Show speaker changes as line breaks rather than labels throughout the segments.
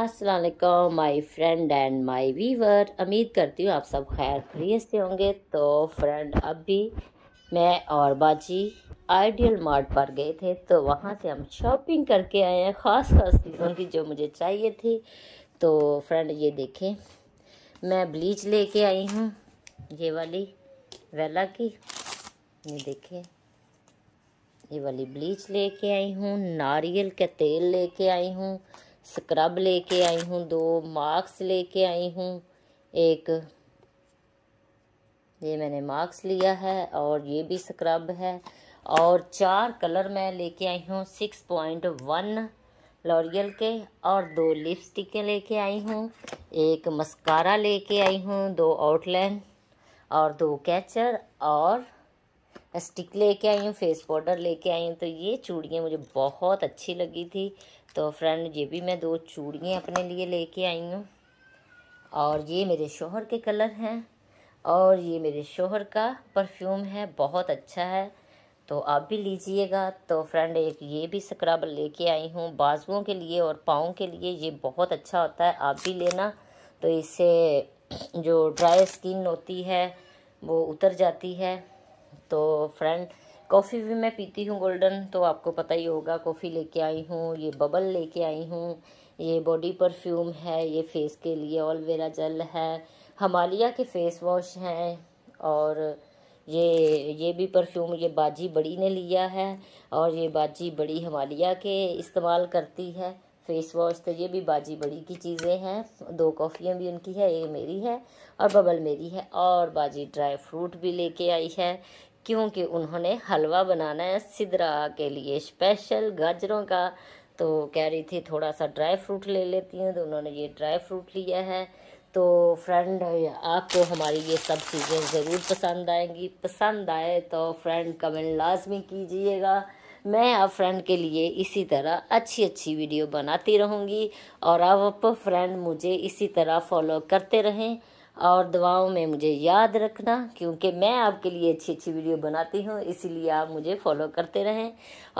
असलकम my friend and my viewer उम्मीद करती हूँ आप सब खैर खरीय से होंगे तो फ्रेंड अब भी मैं और बाजी आइडियल मार्ट पर गए थे तो वहाँ से हम शॉपिंग करके आए हैं ख़ास ख़ास चीज़ों की जो मुझे चाहिए थी तो फ्रेंड ये देखें मैं ब्लीच लेके आई हूँ ये वाली वेला की ये देखें ये वाली ब्लीच लेके आई हूँ नारियल का तेल लेके आई हूँ स्क्रब लेके आई हूँ दो मार्क्स लेके आई हूँ एक ये मैंने मार्क्स लिया है और ये भी स्क्रब है और चार कलर मैं लेके आई हूँ सिक्स पॉइंट वन लॉरियल के और दो लिपस्टिक लेके आई हूँ एक मस्कारा लेके आई हूँ दो आउटलाइन और दो कैचर और स्टिक लेके आई हूँ फेस पाउडर लेके आई हूँ तो ये चूड़ियाँ मुझे बहुत अच्छी लगी थी तो फ्रेंड ये भी मैं दो चूड़ियाँ अपने लिए लेके आई हूँ और ये मेरे शोहर के कलर हैं और ये मेरे शोहर का परफ्यूम है बहुत अच्छा है तो आप भी लीजिएगा तो फ्रेंड एक ये भी स्क्रब लेके आई हूँ बाजुओं के लिए और पाँव के लिए ये बहुत अच्छा होता है आप भी लेना तो इससे जो ड्राई स्किन होती है वो उतर जाती है तो फ्रेंड कॉफ़ी भी मैं पीती हूँ गोल्डन तो आपको पता ही होगा कॉफ़ी लेके आई हूँ ये बबल लेके आई हूँ ये बॉडी परफ्यूम है ये फेस के लिए ऑलवेरा जल है हमालिया के फेस वॉश हैं और ये ये भी परफ्यूम ये बाजी बड़ी ने लिया है और ये बाजी बड़ी हमालिया के इस्तेमाल करती है फेस वॉश तो ये भी बाजी बड़ी की चीज़ें हैं दो कॉफ़ियाँ भी उनकी है एक मेरी है और बबल मेरी है और बाजी ड्राई फ्रूट भी लेके आई है क्योंकि उन्होंने हलवा बनाना है सिदरा के लिए स्पेशल गाजरों का तो कह रही थी थोड़ा सा ड्राई फ्रूट ले लेती हूँ तो उन्होंने ये ड्राई फ्रूट लिया है तो फ्रेंड आपको हमारी ये सब चीज़ें ज़रूर पसंद आएंगी पसंद आए तो फ्रेंड कमेंट लाजमी कीजिएगा मैं अब फ्रेंड के लिए इसी तरह अच्छी अच्छी वीडियो बनाती रहूँगी और आप फ्रेंड मुझे इसी तरह फॉलो करते रहें और दुआओं में मुझे याद रखना क्योंकि मैं आपके लिए अच्छी अच्छी वीडियो बनाती हूँ इसीलिए आप मुझे फॉलो करते रहें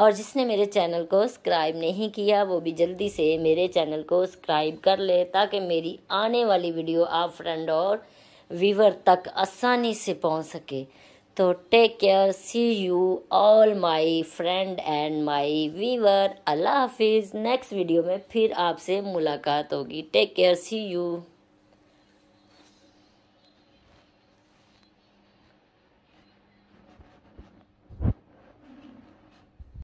और जिसने मेरे चैनल को सब्सक्राइब नहीं किया वो भी जल्दी से मेरे चैनल को सब्सक्राइब कर ले ताकि मेरी आने वाली वीडियो आप फ्रेंड और व्यूवर तक आसानी से पहुँच सके तो take care see you all my friend and my viewer अल्लाह हाफिज़ नेक्स्ट वीडियो में फिर आपसे मुलाकात होगी टेक केयर सी यू